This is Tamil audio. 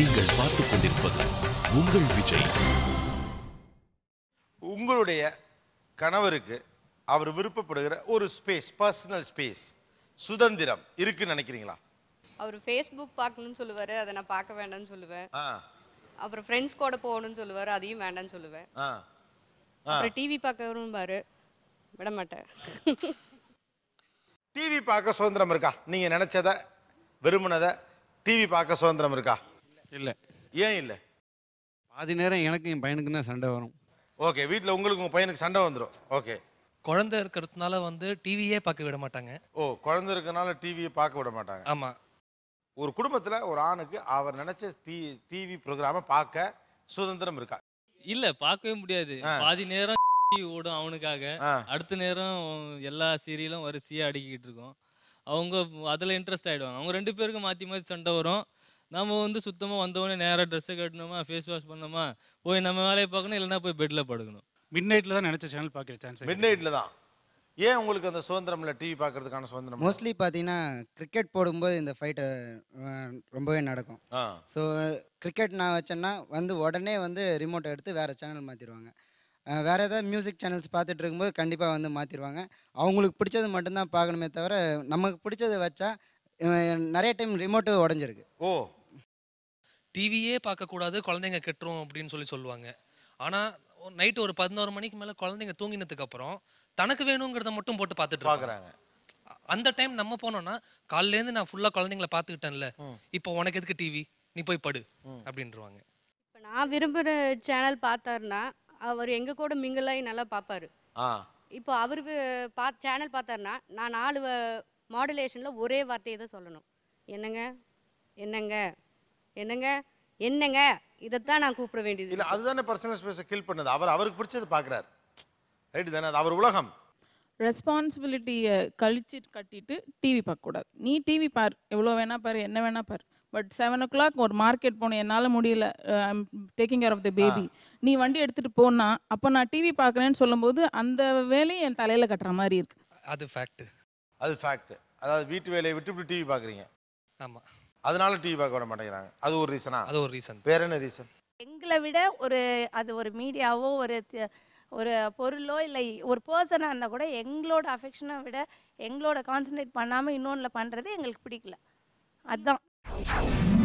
நீங்கள் பார்த்துக் கொண்டிருப்பது உங்கள் விஜய் உங்களுடைய கணவருக்கு அவர் விருப்பப்படுகிற ஒரு ஸ்பேஸ் பர்சனல் ஸ்பேஸ் சுதந்திரம் இருக்குன்னு நினைக்கிறீங்களா அவர் ஃபேஸ்புக் பார்க்கணும்னு சொல்லுவாரு அதை நான் பார்க்க வேண்டாம்னு சொல்லுவேன் அப்புறம் ஃப்ரெண்ட்ஸ் கூட போகணும்னு சொல்லுவாரு அதையும் வேண்டாம்னு சொல்லுவேன் அப்புறம் டிவி பார்க்கணும் பாரு விட மாட்டேன் டிவி பார்க்க சுதந்திரம் இருக்கா நீங்கள் நினைச்சத விரும்பினதை டிவி பார்க்க சுதந்திரம் இருக்கா இல்லை ஏன் இல்லை பாதி நேரம் எனக்கும் என் பையனுக்கு தான் சண்டை வரும் ஓகே வீட்டில் உங்களுக்கு உங்கள் பையனுக்கு சண்டை வந்துடும் ஓகே குழந்தை இருக்கிறதுனால வந்து டிவியே பார்க்க விட மாட்டாங்க ஓ குழந்தை இருக்கிறனால டிவியை பார்க்க விட மாட்டாங்க ஆமாம் ஒரு குடும்பத்தில் ஒரு ஆணுக்கு அவர் நினச்ச டி டிவி ப்ரோக்ராமை பார்க்க சுதந்திரம் இருக்கா இல்ல பார்க்கவே முடியாது பாதி நேரம் ஓடும் அவனுக்காக அடுத்த நேரம் எல்லா சீரியலும் வரிசையா அடிக்கிட்டு இருக்கோம் அவங்க அதுல இன்ட்ரெஸ்ட் ஆயிடுவாங்க அவங்க ரெண்டு பேருக்கும் மாத்தி மாத்தி சண்டை வரும் நம்ம வந்து சுத்தமாக வந்தவொடனே நேராக ட்ரெஸ்ஸை கட்டணுமா ஃபேஸ் வாஷ் பண்ணணுமா போய் நம்ம வேலையை பார்க்கணும் இல்லைன்னா போய் பெட்டில் படுக்கணும் மிட் நைட்டில் தான் நினச்ச சேனல் பார்க்குற சான்ஸ் மிட் நைட்டில் தான் ஏன் உங்களுக்கு அந்த சுதந்திரம் இல்லை டிவி பார்க்கறதுக்கான சுதந்திரம் மோஸ்ட்லி பார்த்தீங்கன்னா கிரிக்கெட் போடும்போது இந்த ஃபைட்டு ரொம்பவே நடக்கும் ஸோ கிரிக்கெட் நான் வச்சேன்னா வந்து உடனே வந்து ரிமோட்டை எடுத்து வேறு சேனல் மாற்றிடுவாங்க வேறு ஏதாவது மியூசிக் சேனல்ஸ் பார்த்துட்டு இருக்கும்போது கண்டிப்பாக வந்து மாற்றிடுவாங்க அவங்களுக்கு பிடிச்சது மட்டும்தான் பார்க்கணுமே தவிர நமக்கு பிடிச்சது வச்சா நிறைய டைம் ரிமோட்டு உடஞ்சிருக்கு ஓ டிவியே பார்க்கக்கூடாது குழந்தைங்க கெட்டுரும் அப்படின்னு சொல்லி சொல்லுவாங்க ஆனால் நைட்டு ஒரு பதினோரு மணிக்கு மேலே குழந்தைங்க தூங்கினதுக்கப்புறம் தனக்கு வேணுங்கிறத மட்டும் போட்டு பார்த்துட்டு பார்க்குறாங்க அந்த டைம் நம்ம போனோம்னா காலையிலேருந்து நான் ஃபுல்லாக குழந்தைங்கள பார்த்துக்கிட்டேன்ல இப்போ உனக்கு எதுக்கு டிவி நீ போய் படு அப்படின்றவாங்க இப்போ நான் விரும்புகிற சேனல் பார்த்தாருன்னா அவர் எங்கள் கூட மிங்கிளாகி நல்லா பார்ப்பாரு இப்போ அவர் பா சேனல் பார்த்தாருன்னா நான் நாலு மாடுலேஷனில் ஒரே வார்த்தையை தான் சொல்லணும் என்னங்க என்னங்க என்னங்க என்னங்க இதைத்தான் நான் கூப்பிட வேண்டியது இல்லை அதுதானே பர்சனல் ஸ்பேஸை கில் பண்ணுது அவர் அவருக்கு பிடிச்சது பார்க்குறாரு ரைட்டு தானே அது அவர் உலகம் ரெஸ்பான்சிபிலிட்டியை கழிச்சு கட்டிட்டு டிவி பார்க்கக்கூடாது நீ டிவி பார் எவ்வளோ வேணா பார் என்ன வேணா பார் பட் செவன் ஓ கிளாக் ஒரு மார்க்கெட் போனேன் என்னால் முடியல I'm taking care of the baby நீ வண்டி எடுத்துகிட்டு போனா அப்போ நான் டிவி பார்க்குறேன்னு சொல்லும்போது அந்த வேலையும் என் தலையில் கட்டுற மாதிரி இருக்கு அது ஃபேக்ட் அது ஃபேக்ட் அதாவது வீட்டு வேலையை விட்டு டிவி பார்க்குறீங்க ஆமாம் அதனால டிவி பார்க்க விட மாட்டேங்கிறாங்க அது ஒரு ரீசனா அது ஒரு ரீசன் வேற என்ன ரீசன் எங்களை விட ஒரு அது ஒரு மீடியாவோ ஒரு ஒரு பொருளோ இல்லை ஒரு பர்சனாக இருந்தால் கூட எங்களோட அஃபெக்ஷனை விட எங்களோட கான்சன்ட்ரேட் பண்ணாமல் இன்னொன்றில் பண்ணுறது எங்களுக்கு பிடிக்கல அதுதான்